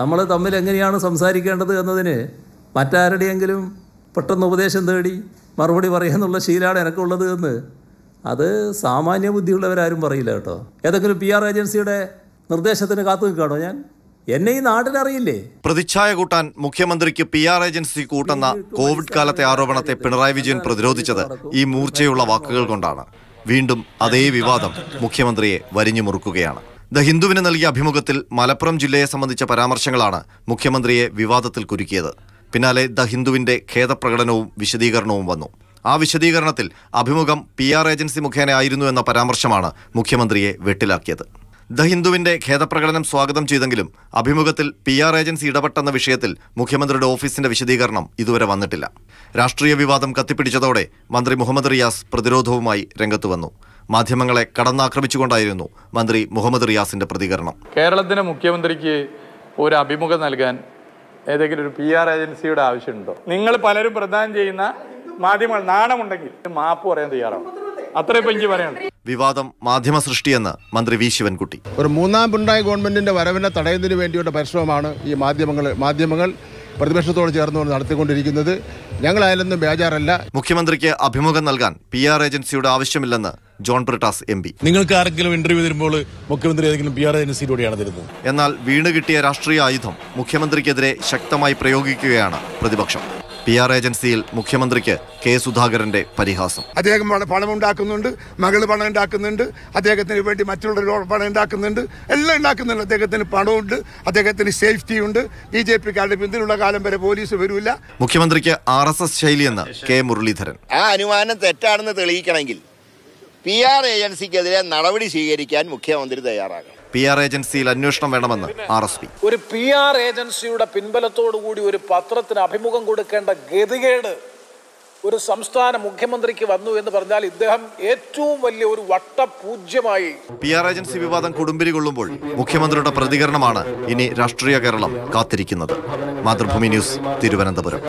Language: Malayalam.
നമ്മൾ തമ്മിൽ എങ്ങനെയാണ് സംസാരിക്കേണ്ടത് എന്നതിന് മറ്റാരുടെയെങ്കിലും പെട്ടെന്ന് ഉപദേശം തേടി മറുപടി പറയുന്നുള്ള ശീലമാണ് എനക്കുള്ളത് എന്ന് അത് സാമാന്യ ബുദ്ധിയുള്ളവരാരും പറയില്ല കേട്ടോ ഏതെങ്കിലും പി ആർ ഏജൻസിയുടെ നിർദ്ദേശത്തിന് കാത്തു നിൽക്കുകയാണോ ഞാൻ എന്നെ ഈ നാട്ടിലറിയില്ലേ പ്രതിച്ഛായ കൂട്ടാൻ മുഖ്യമന്ത്രിക്ക് പി ആർ ഏജൻസി കൂട്ടെന്ന കോവിഡ് കാലത്തെ ആരോപണത്തെ പിണറായി വിജയൻ പ്രതിരോധിച്ചത് ഈ മൂർച്ചയുള്ള വാക്കുകൾ കൊണ്ടാണ് വീണ്ടും അതേ വിവാദം മുഖ്യമന്ത്രിയെ വരിഞ്ഞു മുറുക്കുകയാണ് ദ ഹിന്ദുവിന് നൽകിയ അഭിമുഖത്തിൽ മലപ്പുറം ജില്ലയെ സംബന്ധിച്ച പരാമർശങ്ങളാണ് മുഖ്യമന്ത്രിയെ വിവാദത്തിൽ കുരുക്കിയത് പിന്നാലെ ദ ഹിന്ദുവിന്റെ ഖേദപ്രകടനവും വിശദീകരണവും വന്നു ആ വിശദീകരണത്തിൽ അഭിമുഖം പി ആർ ഏജൻസി മുഖേന ആയിരുന്നു എന്ന പരാമർശമാണ് മുഖ്യമന്ത്രിയെ വെട്ടിലാക്കിയത് ദ ഹിന്ദുവിന്റെ ഖേദപ്രകടനം സ്വാഗതം ചെയ്തെങ്കിലും അഭിമുഖത്തിൽ പി ആർ ഏജൻസി ഇടപെട്ടെന്ന വിഷയത്തിൽ മുഖ്യമന്ത്രിയുടെ ഓഫീസിന്റെ വിശദീകരണം ഇതുവരെ വന്നിട്ടില്ല രാഷ്ട്രീയ വിവാദം കത്തിപ്പിടിച്ചതോടെ മന്ത്രി മുഹമ്മദ് റിയാസ് പ്രതിരോധവുമായി രംഗത്തു വന്നു മാധ്യമങ്ങളെ കടന്നാക്രമിച്ചുകൊണ്ടായിരുന്നു മന്ത്രി മുഹമ്മദ് റിയാസിന്റെ പ്രതികരണം കേരളത്തിന്റെ മുഖ്യമന്ത്രിക്ക് ഒരു അഭിമുഖം നൽകാൻ ഏതെങ്കിലും ഒരു പി ആർ ഏജൻസിയുടെ ആവശ്യമുണ്ടോ നിങ്ങൾ പലരും പ്രദാനം ചെയ്യുന്ന മാധ്യമങ്ങൾ നാണമുണ്ടെങ്കിൽ മാപ്പ് പറയാൻ തയ്യാറാണ് അത്ര ഇപ്പം വിവാദം മാധ്യമ സൃഷ്ടിയെന്ന് മന്ത്രി വി ശിവൻകുട്ടി ഒരു മൂന്നാം പിണറായി ഗവൺമെന്റിന്റെ വരവിനെ തടയുന്നതിന് വേണ്ടിയുള്ള പരിശ്രമമാണ് ഈ മാധ്യമങ്ങൾ മാധ്യമങ്ങൾ പ്രതിപക്ഷത്തോട് ചേർന്നുകൊണ്ട് നടത്തിക്കൊണ്ടിരിക്കുന്നത് ഞങ്ങളായാലൊന്നും ബേജാറല്ല മുഖ്യമന്ത്രിക്ക് അഭിമുഖം നൽകാൻ പി ആർ ഏജൻസിയുടെ ആവശ്യമില്ലെന്ന് ജോൺ ബ്രിട്ടാസ് എം പി നിങ്ങൾക്ക് ആരെങ്കിലും ഇന്റർവ്യൂ തരുമ്പോൾ മുഖ്യമന്ത്രി ഏതെങ്കിലും ബി ആർ ഏജൻസിയിലൂടെയാണ് തരുന്നത് എന്നാൽ വീണ് കിട്ടിയ രാഷ്ട്രീയ ആയുധം മുഖ്യമന്ത്രിക്കെതിരെ ശക്തമായി പ്രയോഗിക്കുകയാണ് പ്രതിപക്ഷം പി ആർ ഏജൻസിയിൽ മുഖ്യമന്ത്രിക്ക് കെ സുധാകരന്റെ പരിഹാസം അദ്ദേഹം പണം ഉണ്ടാക്കുന്നുണ്ട് മകള് പണം ഉണ്ടാക്കുന്നുണ്ട് അദ്ദേഹത്തിന് വേണ്ടി മറ്റുള്ളവരോട് പണം ഉണ്ടാക്കുന്നുണ്ട് എല്ലാം ഉണ്ടാക്കുന്നുണ്ട് അദ്ദേഹത്തിന് പണമുണ്ട് അദ്ദേഹത്തിന് സേഫ്റ്റി ഉണ്ട് ബി ജെ കാരുടെ പിന്തുണയുള്ള കാലം വരെ പോലീസ് വരില്ല മുഖ്യമന്ത്രിക്ക് ആർ എസ് എസ് ശൈലിയെന്ന് കെ മുരളീധരൻ ആ അനുമാനം തെറ്റാണെന്ന് തെളിയിക്കണമെങ്കിൽ പി ആർ ഏജൻസിക്കെതിരെ നടപടി സ്വീകരിക്കാൻ മുഖ്യമന്ത്രി തയ്യാറാകണം പി ആർ ഏജൻസിയിൽ അന്വേഷണം വേണമെന്ന് ആർ എസ് പി ഒരു പി ആർ ഏജൻസിയുടെ പിൻബലത്തോടുകൂടി ഒരു പത്രത്തിന് അഭിമുഖം കൊടുക്കേണ്ട ഗതികേട് ഒരു സംസ്ഥാന മുഖ്യമന്ത്രിക്ക് വന്നു എന്ന് പറഞ്ഞാൽ ഇദ്ദേഹം ഏറ്റവും വലിയ ഒരു വട്ടപൂജ്യമായി പി ആർ ഏജൻസി വിവാദം കുടുംബിരി കൊള്ളുമ്പോൾ മുഖ്യമന്ത്രിയുടെ പ്രതികരണമാണ് ഇനി രാഷ്ട്രീയ കേരളം കാത്തിരിക്കുന്നത് മാതൃഭൂമി ന്യൂസ് തിരുവനന്തപുരം